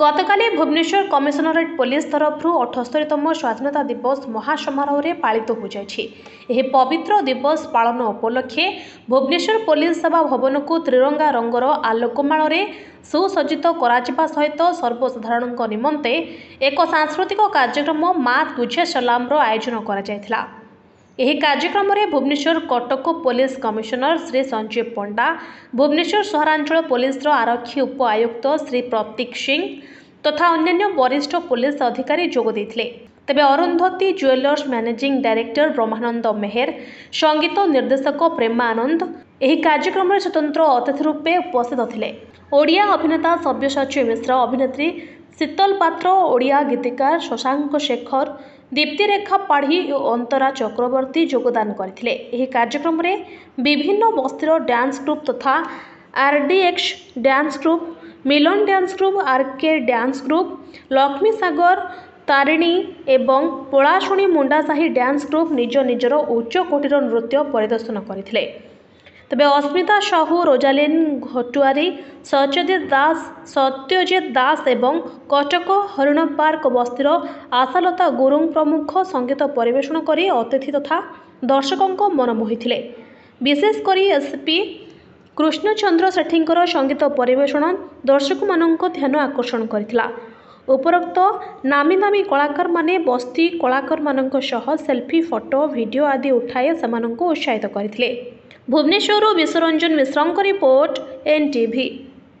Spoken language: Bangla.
ଗତକାଲି ଭୁବନେଶ୍ୱର କମିଶନରେଟ୍ ପୋଲିସ ତରଫରୁ ଅଠସ୍ତରୀତମ ସ୍ୱାଧୀନତା ଦିବସ ମହାସମାରୋହରେ ପାଳିତ ହୋଇଯାଇଛି ଏହି ପବିତ୍ର ଦିବସ ପାଳନ ଉପଲକ୍ଷେ ଭୁବନେଶ୍ୱର ପୋଲିସ ସେବା ଭବନକୁ ତ୍ରିରଙ୍ଗା ରଙ୍ଗର ଆଲୋକମାଳରେ ସୁସଜ୍ଜିତ କରାଯିବା ସହିତ ସର୍ବସାଧାରଣଙ୍କ ନିମନ୍ତେ ଏକ ସାଂସ୍କୃତିକ କାର୍ଯ୍ୟକ୍ରମ ମାତ୍ ଗୁଝେ ସଲାମର ଆୟୋଜନ କରାଯାଇଥିଲା ଏହି କାର୍ଯ୍ୟକ୍ରମରେ ଭୁବନେଶ୍ୱର କଟକ ପୋଲିସ କମିଶନର ଶ୍ରୀ ସଞ୍ଜୀବ ପଣ୍ଡା ଭୁବନେଶ୍ୱର ସହରାଞ୍ଚଳ ପୋଲିସର ଆରକ୍ଷୀ ଉପ ଆୟୁକ୍ତ ଶ୍ରୀ ପ୍ରତୀକ ସିଂ ତଥା ଅନ୍ୟାନ୍ୟ ବରିଷ୍ଠ ପୋଲିସ ଅଧିକାରୀ ଯୋଗ ଦେଇଥିଲେ ତେବେ Arundhati jewellers managing director Brahmananda Meher ସଙ୍ଗୀତ ନିର୍ଦ୍ଦେଶକ ପ୍ରେମା ଆନନ୍ଦ ଏହି କାର୍ଯ୍ୟକ୍ରମରେ ସ୍ୱତନ୍ତ୍ର ଅତିଥି ରୂପେ ଉପସ୍ଥିତ ଥିଲେ ଓଡ଼ିଆ ଅଭିନେତା ସବ୍ୟସାଚୀ ମିଶ୍ର ଅଭିନେତ୍ରୀ ଶୀତଲ ପାତ୍ର ଓଡ଼ିଆ ଗୀତିକାର ଶଶାଙ୍କ ଶେଖର ଦୀପ୍ତିରେଖା ପାଢ଼ୀ ଓ ଅନ୍ତରା ଚକ୍ରବର୍ତ୍ତୀ ଯୋଗଦାନ କରିଥିଲେ ଏହି କାର୍ଯ୍ୟକ୍ରମରେ ବିଭିନ୍ନ ବସ୍ତିର ଡ୍ୟାନ୍ସ ଗ୍ରୁପ୍ ତଥା R D X dance group Milan dance group R K dance group Lakshmi Sagar Tarini ଏବଂ ପଳାଶୁଣୀ ମୁଣ୍ଡାସାହି ଡ୍ୟାନ୍ସ ଗ୍ରୁପ୍ ନିଜ ନିଜର ଉଚ୍ଚକୋଟୀର ନୃତ୍ୟ ପରିଦର୍ଶନ କରିଥିଲେ তবে অস্মিতা সাহু রোজালিন ঘটুয়ারি সত্যজিৎ দাস সত্যজিৎ দাস এবং কটক হরিণ পার্ক বস্তির আশালতা গুরুং প্রমুখ সঙ্গীত পরিবেশন করে অতিথি তথা দর্শকঙ্ মনমোহিলে বিশেষ করে এসপি কৃষ্ণচন্দ্র সেঠীঙ্কর সঙ্গীত পরিবেশন দর্শক দর্শকমানঙ্ক ধ্যান আকর্ষণ করেছিলা উপরোক্ত নামি দামী কলাকার মানে বস্তি কলাকার সহ সেলফি ফটো ভিডিও আদি উঠাই সে উৎসাহিত করে Bhubaneswar Biswaranjan Mishra report N T